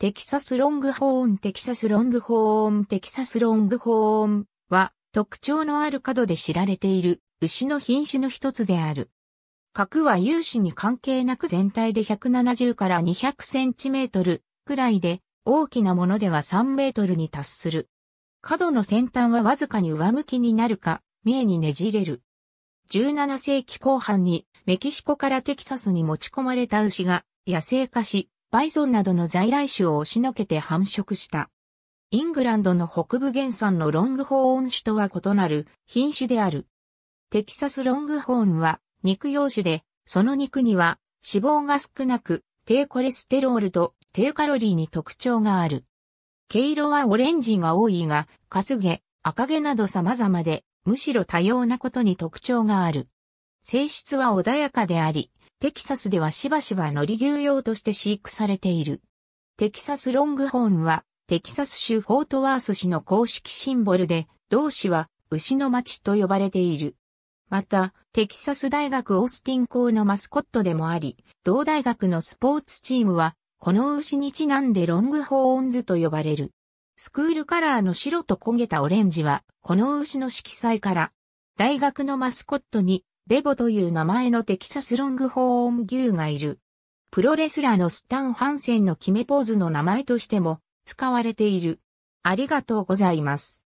テキサスロングホーン、テキサスロングホーン、テキサスロングホーンは特徴のある角で知られている牛の品種の一つである。角は有志に関係なく全体で170から200センチメートルくらいで大きなものでは3メートルに達する。角の先端はわずかに上向きになるか、三にねじれる。17世紀後半にメキシコからテキサスに持ち込まれた牛が野生化し、バイソンなどの在来種を押しのけて繁殖した。イングランドの北部原産のロングホーン種とは異なる品種である。テキサスロングホーンは肉用種で、その肉には脂肪が少なく低コレステロールと低カロリーに特徴がある。毛色はオレンジが多いが、かすげ、赤毛など様々で、むしろ多様なことに特徴がある。性質は穏やかであり、テキサスではしばしば乗り牛用として飼育されている。テキサスロングホーンは、テキサス州フォートワース市の公式シンボルで、同市は牛の町と呼ばれている。また、テキサス大学オースティン校のマスコットでもあり、同大学のスポーツチームは、この牛にちなんでロングホーンズと呼ばれる。スクールカラーの白と焦げたオレンジは、この牛の色彩から、大学のマスコットにベボという名前のテキサスロングホーン牛がいる。プロレスラーのスタン・ハンセンの決めポーズの名前としても使われている。ありがとうございます。